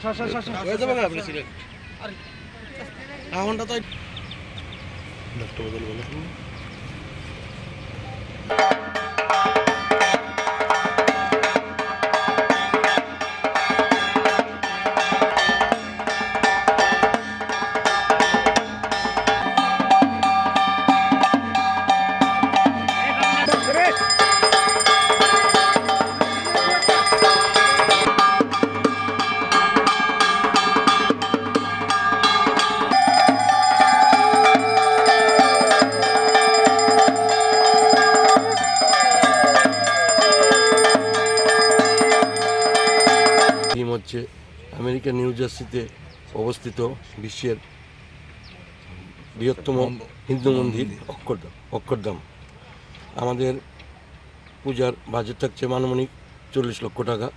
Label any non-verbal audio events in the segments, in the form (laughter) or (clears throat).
হয়ে যাবে হচ্ছে আমেরিকা নিউ জার্সিতে অবস্থিত বিশ্বের বৃহত্তম হিন্দু মন্দির অক্ষরধাম অক্ষরধাম আমাদের পূজার বাজেট থাকছে মানমনিক চল্লিশ লক্ষ টাকা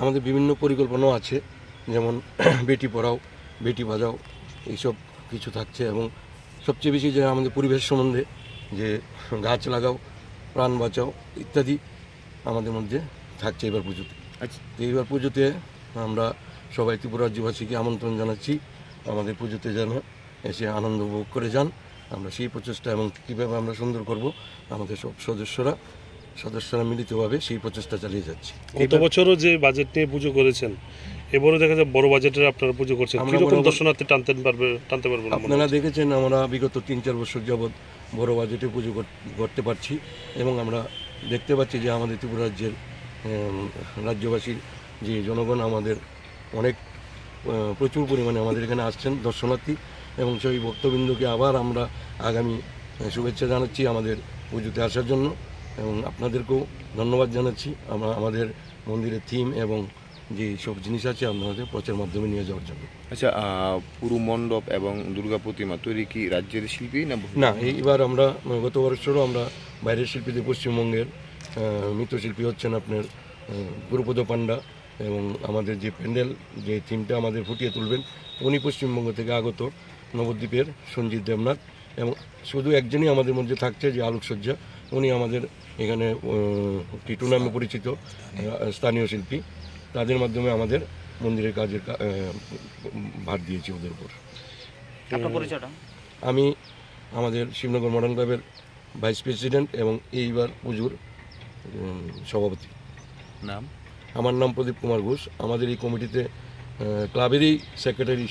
আমাদের বিভিন্ন পরিকল্পনাও আছে যেমন (clears throat) বেটি পড়াও বেটি বাজাও এইসব কিছু থাকছে এবং সবচেয়ে বেশি যে আমাদের পরিবেশ সম্বন্ধে যে গাছ লাগাও প্রাণ বাঁচাও ইত্যাদি আমাদের মধ্যে থাকছে এবার পুজোতে আচ্ছা এইবার পুজোতে আমরা সবাই রাজ্যবাসীকে আমন্ত্রণ জানাচ্ছি আমাদের পুজোতে যেন এসে আনন্দ উপভোগ করে যান আমরা সেই প্রচেষ্টা এবং কীভাবে আমরা সুন্দর করব আমাদের সব সদস্যরা সদস্যরা মিলিতভাবে সেই প্রচেষ্টা চালিয়ে যাচ্ছি গত বছরও যে বাজেট নিয়ে পুজো করেছেন এবারও দেখা যায় বড় বাজেটের আপনারা পুজো করছেন কীরকম দর্শনার্থী টানতে পারবে টানতে পারবেন আপনারা দেখেছেন আমরা বিগত তিন চার বছর যাবৎ বড় বাজেটে পুজো করতে পারছি এবং আমরা দেখতে পাচ্ছি যে আমাদের ত্রিপুরা রাজ্যের রাজ্যবাসীর যে জনগণ আমাদের অনেক প্রচুর পরিমাণে আমাদের এখানে আসছেন দর্শনার্থী এবং সেই ভক্তবৃন্দকে আবার আমরা আগামী শুভেচ্ছা জানাচ্ছি আমাদের পুজোতে আসার জন্য এবং আপনাদেরকেও ধন্যবাদ জানাচ্ছি আমরা আমাদের মন্দিরের থিম এবং যে সব জিনিস আছে আপনাদের প্রচার মাধ্যমে নিয়ে যাওয়ার জন্য আচ্ছা পুরু মণ্ডপ এবং দুর্গা প্রতিমা তৈরি কি রাজ্যের শিল্পী না না এইবার আমরা গত বছরও আমরা বাইরের শিল্পীদের পশ্চিমবঙ্গের মৃতশিল্পী হচ্ছেন আপনার গুরুপদ পাণ্ডা এবং আমাদের যে প্যান্ডেল যে থিমটা আমাদের ফুটিয়ে তুলবেন উনি পশ্চিমবঙ্গ থেকে আগত নবদ্বীপের সঞ্জিত দেবনাথ এবং শুধু একজনই আমাদের মধ্যে থাকছে যে আলোকসজ্জা উনি আমাদের এখানে টিটু নামে পরিচিত স্থানীয় শিল্পী তাদের মাধ্যমে আমাদের মন্দিরের কাজের ভার দিয়েছি ওদের উপর আমি আমাদের শিবনগর মডার্ন ক্লাবের ভাইস প্রেসিডেন্ট এবং এইবার পুজোর সভাপতি নাম আমার নাম প্রদীপ কুমার ঘোষ আমাদের এই কমিটিতে ক্লাবেরই সেক্রেটারি